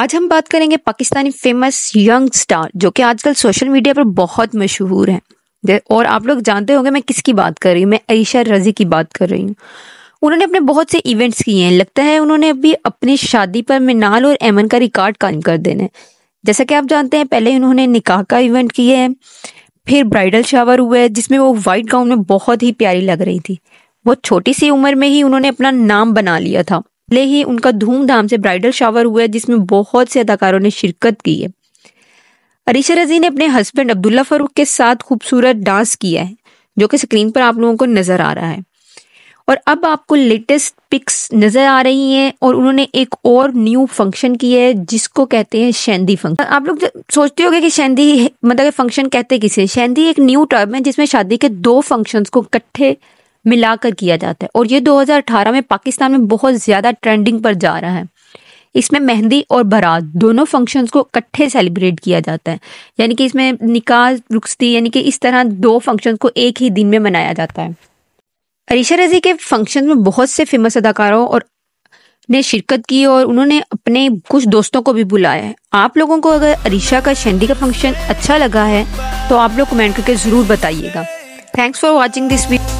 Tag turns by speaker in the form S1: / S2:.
S1: आज हम बात करेंगे पाकिस्तानी फेमस यंग स्टार जो कि आजकल सोशल मीडिया पर बहुत मशहूर हैं और आप लोग जानते होंगे मैं किसकी बात कर रही हूँ मैं ऐशा रजी की बात कर रही हूँ उन्होंने अपने बहुत से इवेंट्स किए हैं लगता है उन्होंने अभी अपनी शादी पर मिनाल और एमन का रिकॉर्ड कायम कर देने जैसा कि आप जानते हैं पहले उन्होंने निकाह का इवेंट किए हैं फिर ब्राइडल शावर हुआ है जिसमें वो वाइट गाउन में बहुत ही प्यारी लग रही थी बहुत छोटी सी उम्र में ही उन्होंने अपना नाम बना लिया था पहले ही उनका धूमधाम से ब्राइडल शावर हुआ है जिसमें बहुत से अदाकारों ने शिरकत की है अरिशा रजी ने अपने हस्बैंड अब्दुल्ला फारूक के साथ खूबसूरत डांस किया है जो कि स्क्रीन पर आप लोगों को नज़र आ रहा है और अब आपको लेटेस्ट पिक्स नज़र आ रही हैं और उन्होंने एक और न्यू फंक्शन किया है जिसको कहते हैं शेंदी फंक्शन आप लोग सोचते होंगे कि शेंदी मतलब फंक्शन कहते किसे शेंदी एक न्यू टर्म है जिसमें शादी के दो फंक्शंस को इकट्ठे मिलाकर किया जाता है और ये 2018 में पाकिस्तान में बहुत ज़्यादा ट्रेंडिंग पर जा रहा है इसमें मेहंदी और बारात दोनों फंक्शंस को इकट्ठे सेलिब्रेट किया जाता है यानी कि इसमें निकाह रुखती यानी कि इस तरह दो फंक्शन को एक ही दिन में मनाया जाता है अरीशा रजी के फंक्शन में बहुत से फेमस अदाकारों और ने शिरकत की और उन्होंने अपने कुछ दोस्तों को भी बुलाया है आप लोगों को अगर अरीशा का शेंडी का फंक्शन अच्छा लगा है तो आप लोग कमेंट करके ज़रूर बताइएगा thanks for watching this video